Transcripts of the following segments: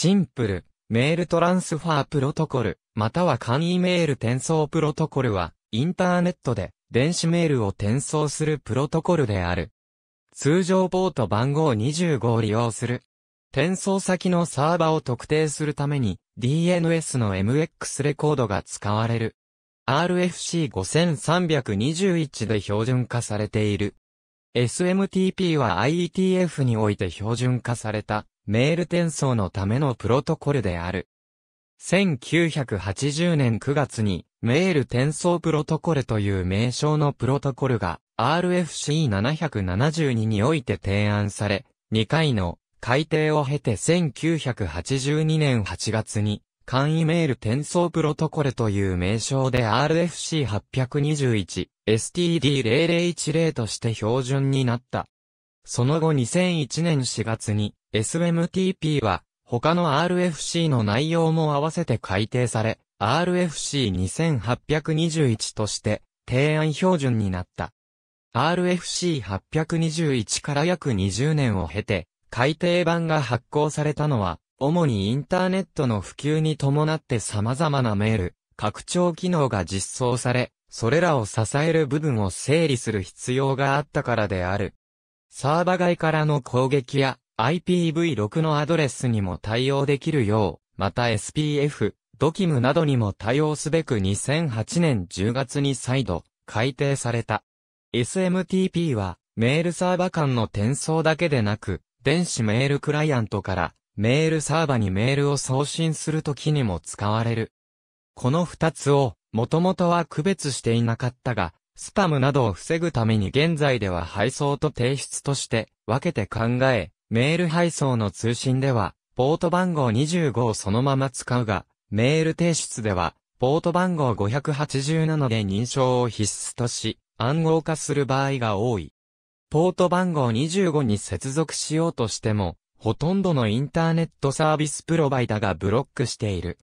シンプル、メールトランスファープロトコル、または簡易メール転送プロトコルは、インターネットで電子メールを転送するプロトコルである。通常ポート番号25を利用する。転送先のサーバを特定するために DNS の MX レコードが使われる。RFC5321 で標準化されている。SMTP は IETF において標準化されたメール転送のためのプロトコルである。1980年9月に、メール転送プロトコルという名称のプロトコルが RFC772 において提案され、2回の改定を経て1982年8月に、簡易メール転送プロトコルという名称で RFC821、STD0010 として標準になった。その後2001年4月に SMTP は、他の RFC の内容も合わせて改定され、RFC2821 として提案標準になった。RFC821 から約20年を経て、改定版が発行されたのは、主にインターネットの普及に伴って様々なメール、拡張機能が実装され、それらを支える部分を整理する必要があったからである。サーバ外からの攻撃や IPv6 のアドレスにも対応できるよう、また SPF、ドキムなどにも対応すべく2008年10月に再度、改定された。SMTP は、メールサーバ間の転送だけでなく、電子メールクライアントから、メールサーバにメールを送信するときにも使われる。この二つを、もともとは区別していなかったが、スパムなどを防ぐために現在では配送と提出として分けて考え、メール配送の通信では、ポート番号25をそのまま使うが、メール提出では、ポート番号587で認証を必須とし、暗号化する場合が多い。ポート番号25に接続しようとしても、ほとんどのインターネットサービスプロバイダがブロックしている。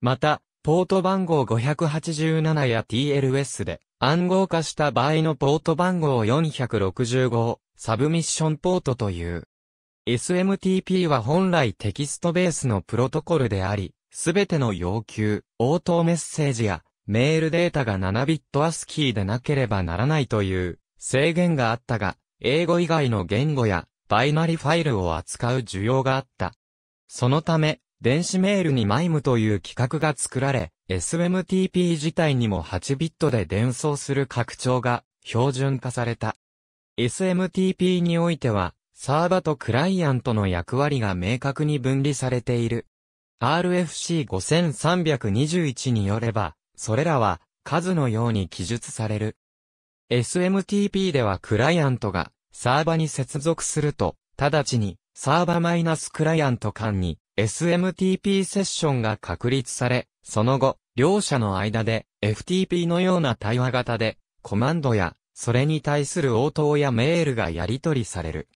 また、ポート番号587や TLS で暗号化した場合のポート番号465をサブミッションポートという。SMTP は本来テキストベースのプロトコルであり、すべての要求、応答メッセージやメールデータが7ビットアスキーでなければならないという制限があったが、英語以外の言語やバイナリファイルを扱う需要があった。そのため、電子メールにマイムという規格が作られ、SMTP 自体にも8ビットで伝送する拡張が標準化された。SMTP においては、サーバとクライアントの役割が明確に分離されている。RFC5321 によれば、それらは数のように記述される。SMTP ではクライアントがサーバに接続すると、直ちにサーバマイナスクライアント間に SMTP セッションが確立され、その後、両者の間で FTP のような対話型でコマンドやそれに対する応答やメールがやり取りされる。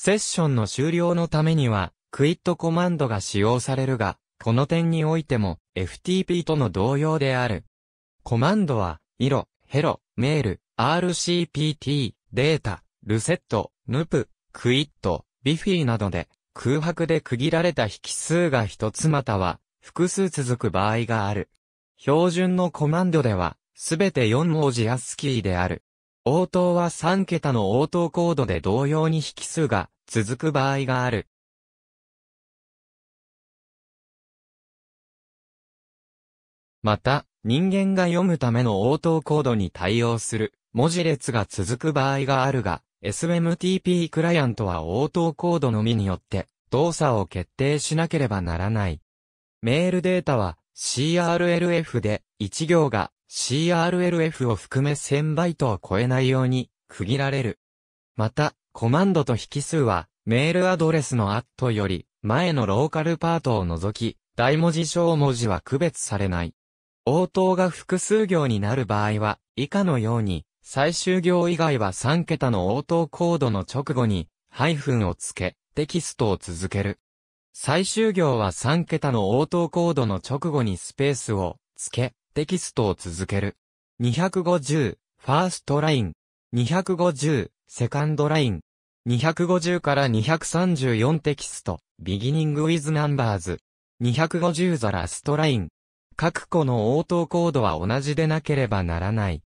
セッションの終了のためには、クイットコマンドが使用されるが、この点においても FTP との同様である。コマンドは、色、ヘロ、メール、RCPT、データ、ルセット、ヌプ、クイット、ビフィーなどで空白で区切られた引数が一つまたは複数続く場合がある。標準のコマンドでは、すべて4文字アスキーである。応答は3桁の応答コードで同様に引数が続く場合がある。また、人間が読むための応答コードに対応する文字列が続く場合があるが、SMTP クライアントは応答コードのみによって動作を決定しなければならない。メールデータは CRLF で1行が CRLF を含め1000バイトを超えないように区切られる。また、コマンドと引数は、メールアドレスのアットより前のローカルパートを除き、大文字小文字は区別されない。応答が複数行になる場合は、以下のように、最終行以外は3桁の応答コードの直後に、ハイフンをつけ、テキストを続ける。最終行は3桁の応答コードの直後にスペースをつけ、テキストを続ける。250、ファーストライン。250、セカンドライン。250から234テキスト、ビギニングウィズナンバーズ。250ザラストライン。各個の応答コードは同じでなければならない。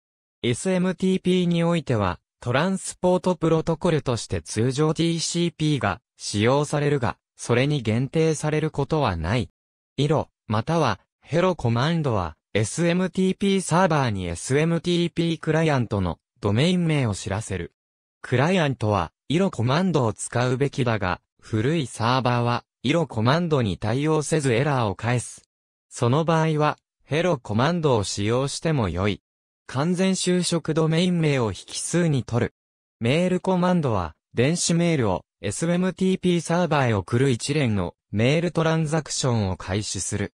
SMTP においては、トランスポートプロトコルとして通常 TCP が使用されるが、それに限定されることはない。色、または、ヘロコマンドは、SMTP サーバーに SMTP クライアントのドメイン名を知らせる。クライアントは、色コマンドを使うべきだが、古いサーバーは、色コマンドに対応せずエラーを返す。その場合は、ヘロコマンドを使用しても良い。完全就職ドメイン名を引数に取る。メールコマンドは、電子メールを SMTP サーバーへ送る一連のメールトランザクションを開始する。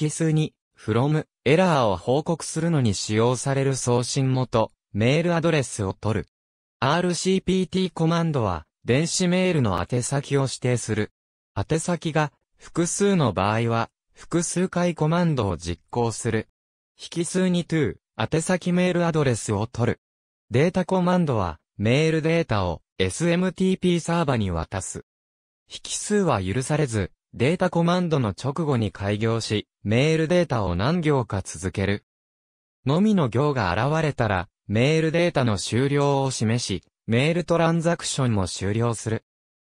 引数に、from エラーを報告するのに使用される送信元、メールアドレスを取る。RCPT コマンドは、電子メールの宛先を指定する。宛先が、複数の場合は、複数回コマンドを実行する。引数に to、宛先メールアドレスを取る。データコマンドは、メールデータを SMTP サーバに渡す。引数は許されず、データコマンドの直後に開業し、メールデータを何行か続ける。のみの行が現れたら、メールデータの終了を示し、メールトランザクションも終了する。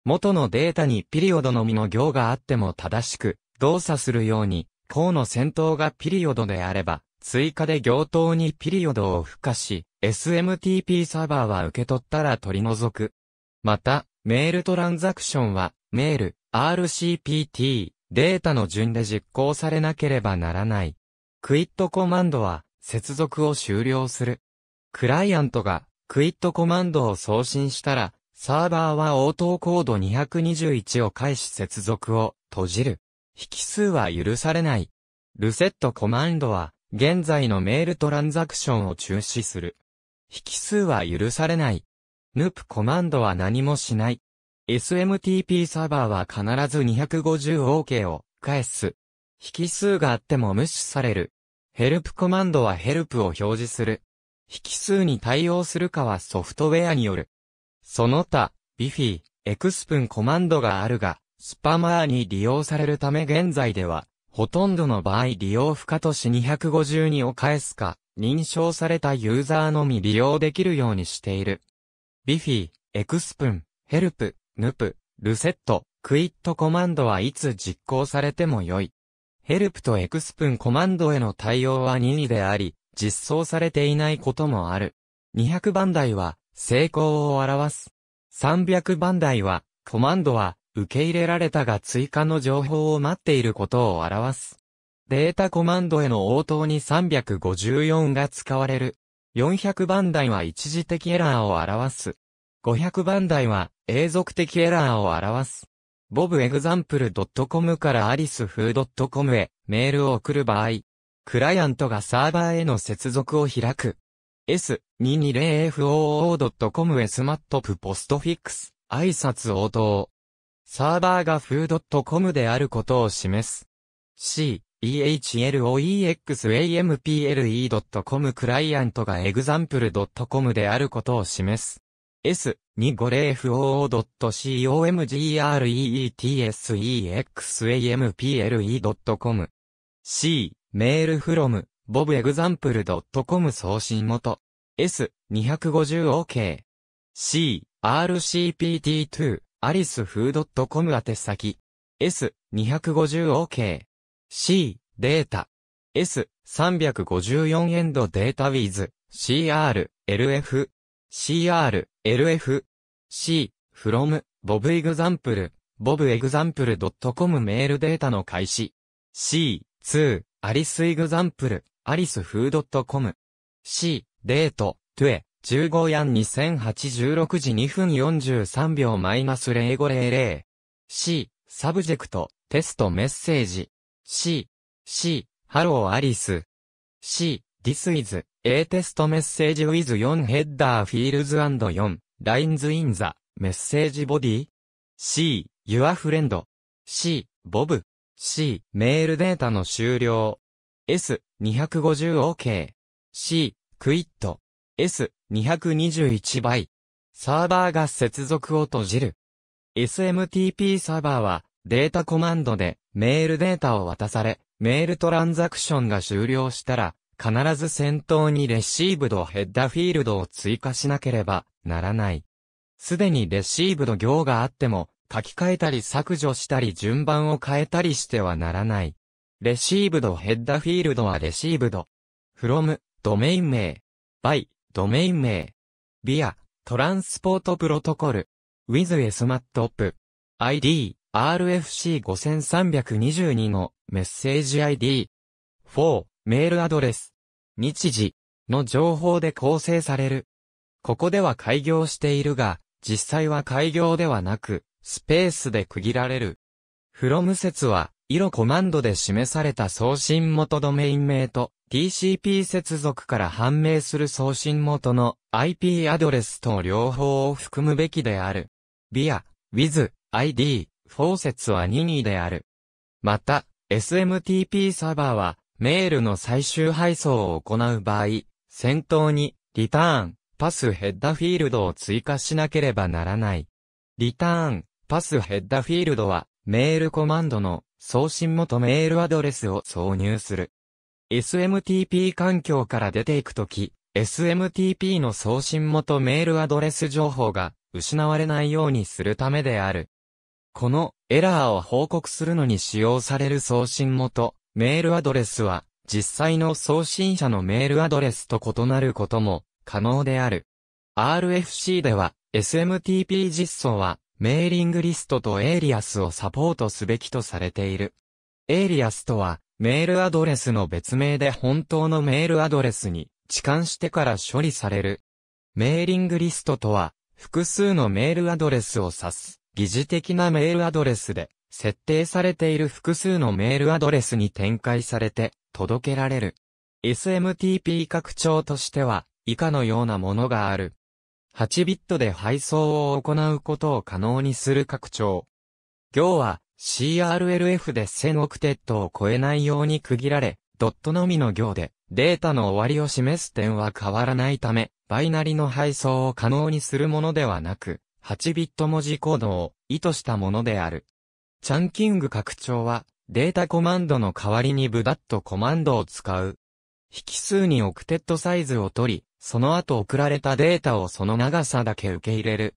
元のデータにピリオドのみの行があっても正しく、動作するように、項の先頭がピリオドであれば、追加で行頭にピリオドを付加し、SMTP サーバーは受け取ったら取り除く。また、メールトランザクションは、メール、RCPT、データの順で実行されなければならない。クイットコマンドは、接続を終了する。クライアントが、クイットコマンドを送信したら、サーバーは応答コード221を返し接続を閉じる。引数は許されない。ルセットコマンドは、現在のメールトランザクションを中止する。引数は許されない。ヌープコマンドは何もしない。SMTP サーバーは必ず 250OK を返す。引数があっても無視される。ヘルプコマンドはヘルプを表示する。引数に対応するかはソフトウェアによる。その他、ビフィ、エクスプンコマンドがあるが、スパマーに利用されるため現在では、ほとんどの場合利用不可とし252を返すか、認証されたユーザーのみ利用できるようにしている。ビフィ、エクスプン、ヘルプ、ヌプ、ルセット、クイットコマンドはいつ実行されても良い。ヘルプとエクスプンコマンドへの対応は任意であり、実装されていないこともある。200番台は、成功を表す。300番台は、コマンドは、受け入れられたが追加の情報を待っていることを表す。データコマンドへの応答に354が使われる。400番台は一時的エラーを表す。500番台は永続的エラーを表す。bobexample.com からアリスフー .com へメールを送る場合、クライアントがサーバーへの接続を開く。s220foo.com へスマットプポストフィックス、挨拶応答。サーバーが foo.com であることを示す。C、ehloexample.com クライアントが example.com であることを示す。s250.comgreetsexample.com c メールフロム bobexample.com 送信元 s250ok c rcpt2 アリスフー .com 宛先 s250ok C、データ。S、354エンドデータウィズ。CR、LF、CR、LF、C、from、bob example、bobexample.com メールデータの開始。C、2、アリス example、アリスフー .com。C、デート、トゥエ、15ヤン2 0 8 6時2分43秒マイナス0500。C、サブジェクト、テストメッセージ。C、C、Hello Alice。C、This is a t e s t message with 4 header fields and 4 lines in the message body? C、Your friend。C、Bob。C、メールデータの終了。S、250OK。C、Quit。S、221倍。サーバーが接続を閉じる。SMTP サーバーはデータコマンドでメールデータを渡され、メールトランザクションが終了したら、必ず先頭にレシーブドヘッダフィールドを追加しなければならない。すでにレシーブド行があっても、書き換えたり削除したり順番を変えたりしてはならない。レシーブドヘッダフィールドはレシーブド。from ドメイン名。by ドメイン名。via トランスポートプロトコル。with smap top。id RFC5322 のメッセージ ID。4、メールアドレス。日時の情報で構成される。ここでは開業しているが、実際は開業ではなく、スペースで区切られる。from 説は、色コマンドで示された送信元ドメイン名と TCP 接続から判明する送信元の IP アドレスと両方を含むべきである。via, with, id, フォーツは任意である。また、SMTP サーバーは、メールの最終配送を行う場合、先頭に、リターン、パスヘッダフィールドを追加しなければならない。リターン、パスヘッダフィールドは、メールコマンドの送信元メールアドレスを挿入する。SMTP 環境から出ていくとき、SMTP の送信元メールアドレス情報が失われないようにするためである。このエラーを報告するのに使用される送信元、メールアドレスは、実際の送信者のメールアドレスと異なることも可能である。RFC では、SMTP 実装は、メーリングリストとエイリアスをサポートすべきとされている。エイリアスとは、メールアドレスの別名で本当のメールアドレスに置換してから処理される。メーリングリストとは、複数のメールアドレスを指す。疑似的なメールアドレスで、設定されている複数のメールアドレスに展開されて、届けられる。SMTP 拡張としては、以下のようなものがある。8ビットで配送を行うことを可能にする拡張。行は CRLF で1000オクテットを超えないように区切られ、ドットのみの行でデータの終わりを示す点は変わらないため、バイナリの配送を可能にするものではなく、8ビット文字コードを意図したものである。チャンキング拡張は、データコマンドの代わりにブダットコマンドを使う。引数にオクテットサイズを取り、その後送られたデータをその長さだけ受け入れる。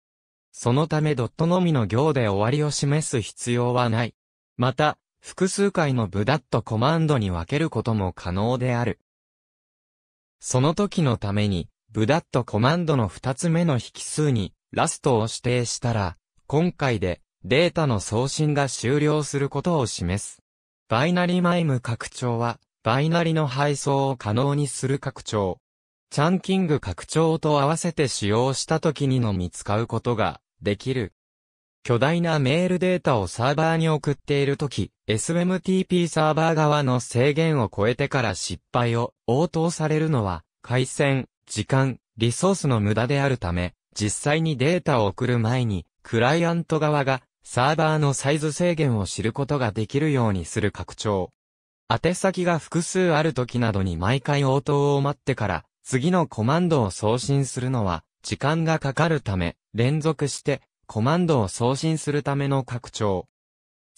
そのためドットのみの行で終わりを示す必要はない。また、複数回のブダットコマンドに分けることも可能である。その時のために、ブダットコマンドの2つ目の引数に、ラストを指定したら、今回でデータの送信が終了することを示す。バイナリマイム拡張は、バイナリの配送を可能にする拡張。チャンキング拡張と合わせて使用した時にのみ使うことができる。巨大なメールデータをサーバーに送っているとき、SMTP サーバー側の制限を超えてから失敗を応答されるのは、回線、時間、リソースの無駄であるため、実際にデータを送る前に、クライアント側がサーバーのサイズ制限を知ることができるようにする拡張。宛先が複数ある時などに毎回応答を待ってから、次のコマンドを送信するのは、時間がかかるため、連続して、コマンドを送信するための拡張。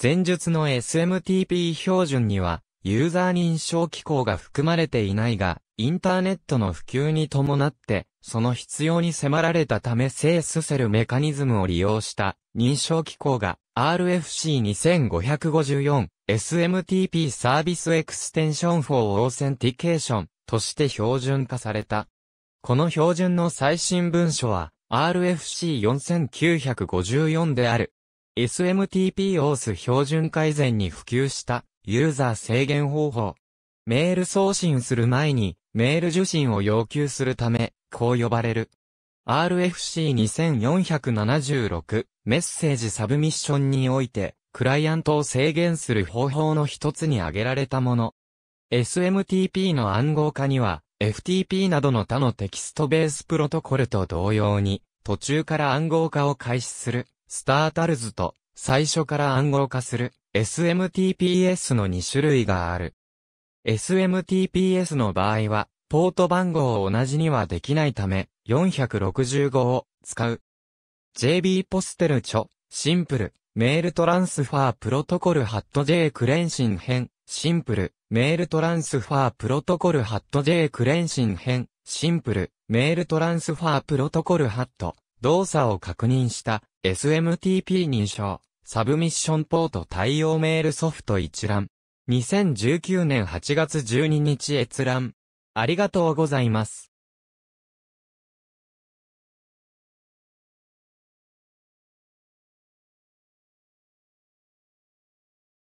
前述の SMTP 標準には、ユーザー認証機構が含まれていないが、インターネットの普及に伴って、その必要に迫られたため制スセルメカニズムを利用した認証機構が RFC2554 SMTP サービスエクステンションフォーオーセンティケーションとして標準化された。この標準の最新文書は RFC4954 である。SMTP o s 標準改善に普及したユーザー制限方法。メール送信する前にメール受信を要求するため、こう呼ばれる。RFC2476 メッセージサブミッションにおいて、クライアントを制限する方法の一つに挙げられたもの。SMTP の暗号化には、FTP などの他のテキストベースプロトコルと同様に、途中から暗号化を開始する、スタータルズと、最初から暗号化する、SMTPS の2種類がある。SMTPS の場合は、ポート番号を同じにはできないため、465を使う。JB ポステルチョ、シンプル、メールトランスファープロトコルハット J クレンシン編、シンプル、メールトランスファープロトコルハット J クレンシン編、シンプル、メールトランスファープロトコルハット、動作を確認した SMTP 認証、サブミッションポート対応メールソフト一覧。2019年8月12日閲覧。ありがとうございます。